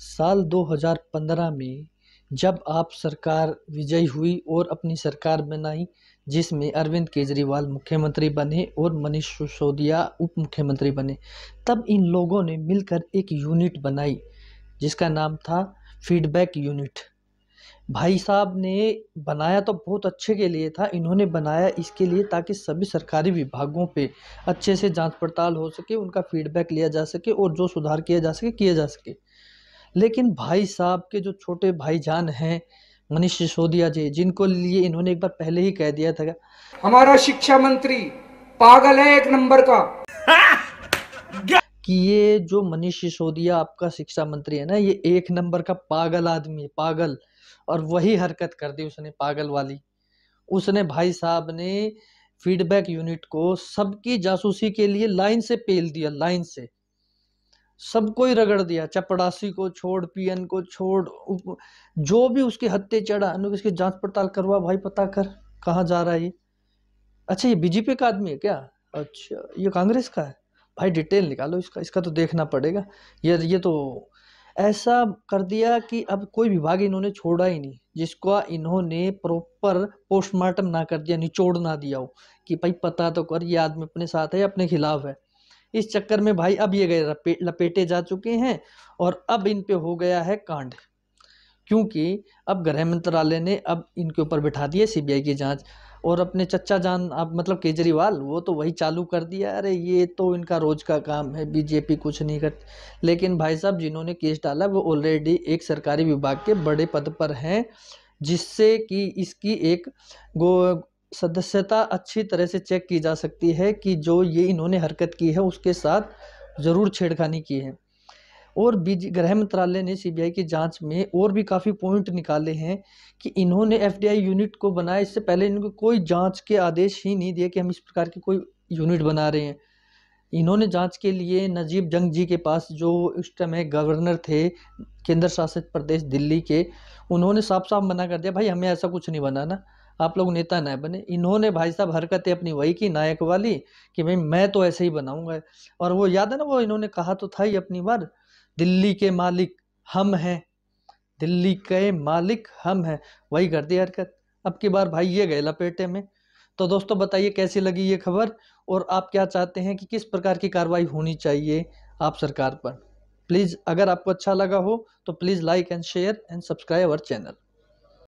साल 2015 में जब आप सरकार विजयी हुई और अपनी सरकार बनाई जिसमें अरविंद केजरीवाल मुख्यमंत्री बने और मनीष सिसोदिया उप मुख्यमंत्री बने तब इन लोगों ने मिलकर एक यूनिट बनाई जिसका नाम था फीडबैक यूनिट भाई साहब ने बनाया तो बहुत अच्छे के लिए था इन्होंने बनाया इसके लिए ताकि सभी सरकारी विभागों पे अच्छे से जांच पड़ताल हो सके उनका फीडबैक लिया जा सके और जो सुधार किया जा सके किया जा सके लेकिन भाई साहब के जो छोटे भाईजान हैं मनीष सिसोदिया जी जिनको लिए इन्होंने एक बार पहले ही कह दिया था हमारा शिक्षा मंत्री पागल है एक नंबर का हाँ! कि ये जो मनीष सिसोदिया आपका शिक्षा मंत्री है ना ये एक नंबर का पागल आदमी है पागल और वही हरकत कर दी उसने पागल वाली उसने भाई साहब ने फीडबैक यूनिट को सबकी जासूसी के लिए लाइन से पेल दिया लाइन से सबको कोई रगड़ दिया चपड़ासी को छोड़ पीएन को छोड़ जो भी उसके हत्या चढ़ा उसकी इसकी जांच पड़ताल करवा भाई पता कर कहाँ जा रहा है ये अच्छा ये बीजेपी का आदमी है क्या अच्छा ये कांग्रेस का है भाई डिटेल निकालो इसका इसका तो देखना पड़ेगा ये ये तो ऐसा कर दिया कि अब कोई विभाग इन्होंने छोड़ा ही नहीं जिसका इन्होंने प्रॉपर पोस्टमार्टम ना कर दिया निचोड़ ना दिया हो कि भाई पता तो कर ये आदमी अपने साथ है अपने खिलाफ है इस चक्कर में भाई अब ये गए लपेटे जा चुके हैं और अब इन पे हो गया है कांड क्योंकि अब गृह मंत्रालय ने अब इनके ऊपर बिठा दिया सीबीआई की जांच और अपने चचा जान आप मतलब केजरीवाल वो तो वही चालू कर दिया अरे ये तो इनका रोज का काम है बीजेपी कुछ नहीं करती लेकिन भाई साहब जिन्होंने केस डाला वो ऑलरेडी एक सरकारी विभाग के बड़े पद पर हैं जिससे कि इसकी एक गो सदस्यता अच्छी तरह से चेक की जा सकती है कि जो ये इन्होंने हरकत की है उसके साथ ज़रूर छेड़खानी की है और बीज गृह मंत्रालय ने सीबीआई की जांच में और भी काफ़ी पॉइंट निकाले हैं कि इन्होंने एफडीआई यूनिट को बनाया इससे पहले इनको कोई जांच के आदेश ही नहीं दिए कि हम इस प्रकार की कोई यूनिट बना रहे हैं इन्होंने जांच के लिए नजीब जंग जी के पास जो उस समय गवर्नर थे केंद्र शासित प्रदेश दिल्ली के उन्होंने साफ साफ मना कर दिया भाई हमें ऐसा कुछ नहीं बनाना आप लोग नेता ना बने इन्होंने भाई साहब हरकतें अपनी वही की नायक वाली कि भाई मैं तो ऐसे ही बनाऊंगा और वो याद है ना वो इन्होंने कहा तो था ही अपनी बार दिल्ली के मालिक हम हैं दिल्ली के मालिक हम हैं वही कर दी हरकत अब की बार भाई ये गए लपेटे में तो दोस्तों बताइए कैसी लगी ये खबर और आप क्या चाहते हैं कि किस प्रकार की कार्रवाई होनी चाहिए आप सरकार पर प्लीज़ अगर आपको अच्छा लगा हो तो please like and share and subscribe our channel